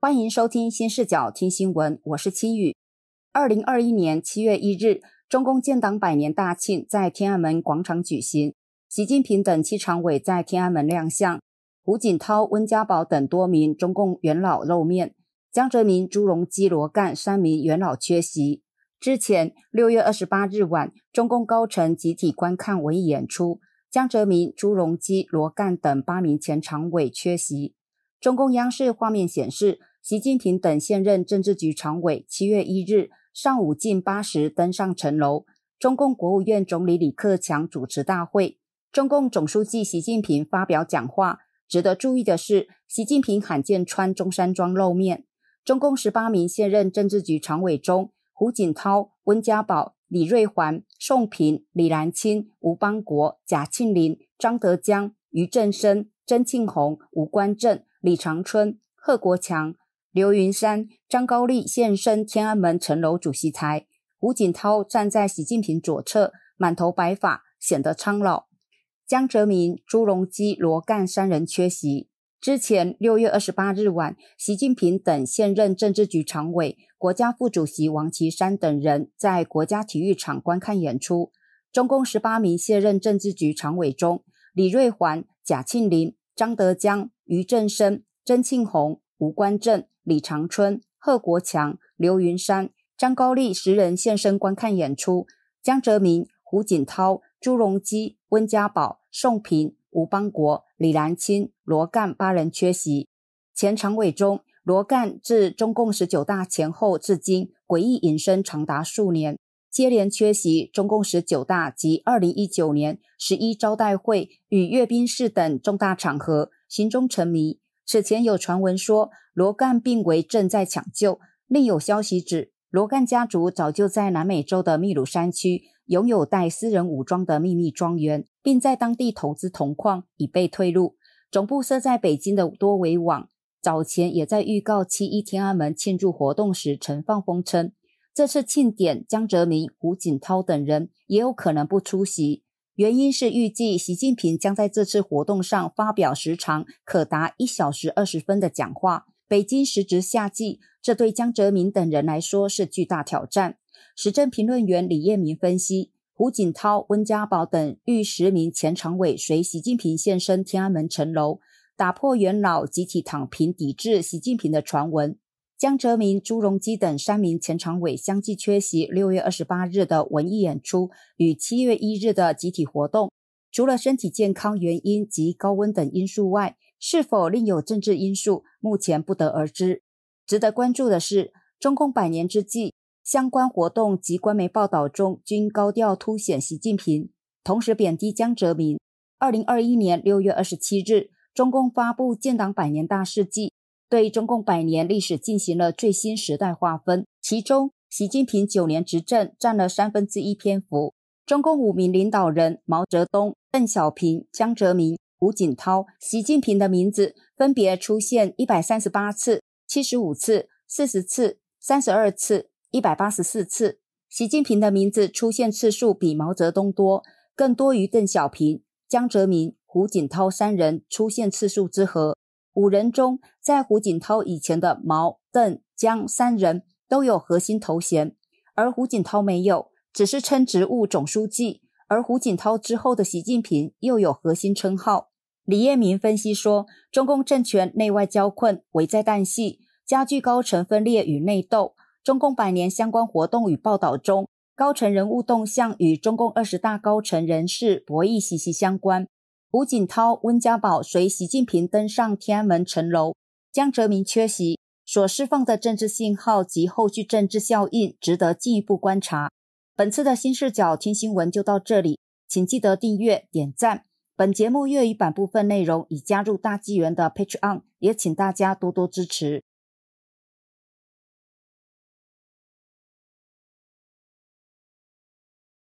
欢迎收听新视角听新闻，我是青雨。二零二一年七月一日，中共建党百年大庆在天安门广场举行，习近平等七常委在天安门亮相，胡锦涛、温家宝等多名中共元老露面，江泽民、朱镕基、罗干三名元老缺席。之前六月二十八日晚，中共高层集体观看文艺演出，江泽民、朱镕基、罗干等八名前常委缺席。中共央视画面显示。习近平等现任政治局常委七月一日上午近八时登上城楼，中共国务院总理李克强主持大会，中共总书记习近平发表讲话。值得注意的是，习近平罕见穿中山装露面。中共十八名现任政治局常委中，胡锦涛、温家宝、李瑞环、宋平、李兰清、吴邦国、贾庆林、张德江、俞正声、曾庆红、吴官正、李长春、贺国强。刘云山、张高丽现身天安门城楼主席台，胡锦涛站在习近平左侧，满头白发，显得苍老。江泽民、朱镕基、罗干三人缺席。之前六月二十八日晚，习近平等现任政治局常委、国家副主席王岐山等人在国家体育场观看演出。中共十八名卸任政治局常委中，李瑞环、贾庆林、张德江、于正声、曾庆红、吴官正。李长春、贺国强、刘云山、张高丽十人现身观看演出。江泽民、胡锦涛、朱镕基、温家宝、宋平、吴邦国、李岚清、罗干八人缺席。前常委中，罗干自中共十九大前后至今，诡异隐身长达数年，接连缺席中共十九大及二零一九年十一招待会与阅兵式等重大场合，行踪成谜。此前有传闻说罗干病危正在抢救，另有消息指罗干家族早就在南美洲的秘鲁山区拥有带私人武装的秘密庄园，并在当地投资铜矿以备退路。总部设在北京的多维网，早前也在预告七一天安门庆祝活动时曾放风称，这次庆典江泽民、胡锦涛等人也有可能不出席。原因是预计习近平将在这次活动上发表时长可达一小时二十分的讲话。北京时值夏季，这对江泽民等人来说是巨大挑战。时政评论员李彦明分析，胡锦涛、温家宝等逾十名前常委随习近平现身天安门城楼，打破元老集体躺平抵制习近平的传闻。江泽民、朱镕基等三名前常委相继缺席六月二十八日的文艺演出与七月一日的集体活动，除了身体健康原因及高温等因素外，是否另有政治因素，目前不得而知。值得关注的是，中共百年之际，相关活动及官媒报道中均高调凸显习近平，同时贬低江泽民。二零二一年六月二十七日，中共发布建党百年大事记。对中共百年历史进行了最新时代划分，其中习近平九年执政占了三分之一篇幅。中共五名领导人毛泽东、邓小平、江泽民、胡锦涛、习近平的名字分别出现一百三十八次、七十五次、四十次、三十二次、一百八十四次。习近平的名字出现次数比毛泽东多，更多于邓小平、江泽民、胡锦涛三人出现次数之和。五人中，在胡锦涛以前的毛、邓、江三人都有核心头衔，而胡锦涛没有，只是称职务总书记。而胡锦涛之后的习近平又有核心称号。李彦明分析说，中共政权内外交困，危在旦夕，加剧高层分裂与内斗。中共百年相关活动与报道中，高层人物动向与中共二十大高层人士博弈息息相关。胡锦涛、温家宝随习近平登上天安门城楼，江泽民缺席，所释放的政治信号及后续政治效应值得进一步观察。本次的新视角听新闻就到这里，请记得订阅、点赞。本节目粤语版部分内容已加入大纪元的 Patreon，也请大家多多支持。